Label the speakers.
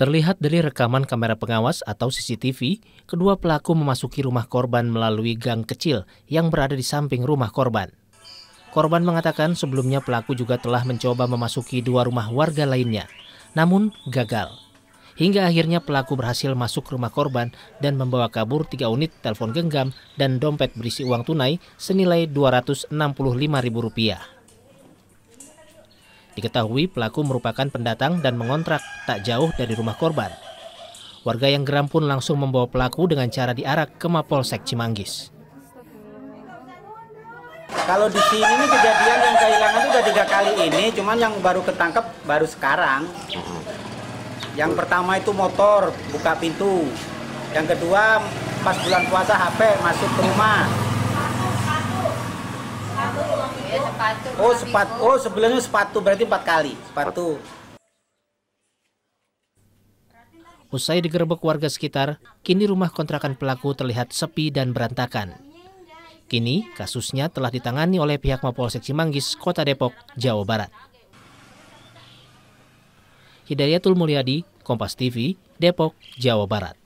Speaker 1: Terlihat dari rekaman kamera pengawas atau CCTV, kedua pelaku memasuki rumah korban melalui gang kecil yang berada di samping rumah korban. Korban mengatakan sebelumnya pelaku juga telah mencoba memasuki dua rumah warga lainnya, namun gagal. Hingga akhirnya pelaku berhasil masuk rumah korban dan membawa kabur tiga unit telepon genggam dan dompet berisi uang tunai senilai Rp265.000. Diketahui pelaku merupakan pendatang dan mengontrak tak jauh dari rumah korban. Warga yang geram pun langsung membawa pelaku dengan cara diarak ke Mapolsek Cimanggis.
Speaker 2: Kalau di sini ini kejadian yang kehilangan sudah tiga kali ini, cuman yang baru ketangkep baru sekarang. Yang pertama itu motor, buka pintu. Yang kedua pas bulan puasa HP masuk ke rumah.
Speaker 3: sepatu. Oh, sepatu. Oh,
Speaker 2: sebelumnya sepatu berarti empat kali. Sepatu.
Speaker 1: Usai digerebek warga sekitar, kini rumah kontrakan pelaku terlihat sepi dan berantakan. Kini, kasusnya telah ditangani oleh pihak Mapolsek Cimanggis, Kota Depok, Jawa Barat. Hidayatul Mulyadi,
Speaker 3: Kompas TV, Depok, Jawa Barat.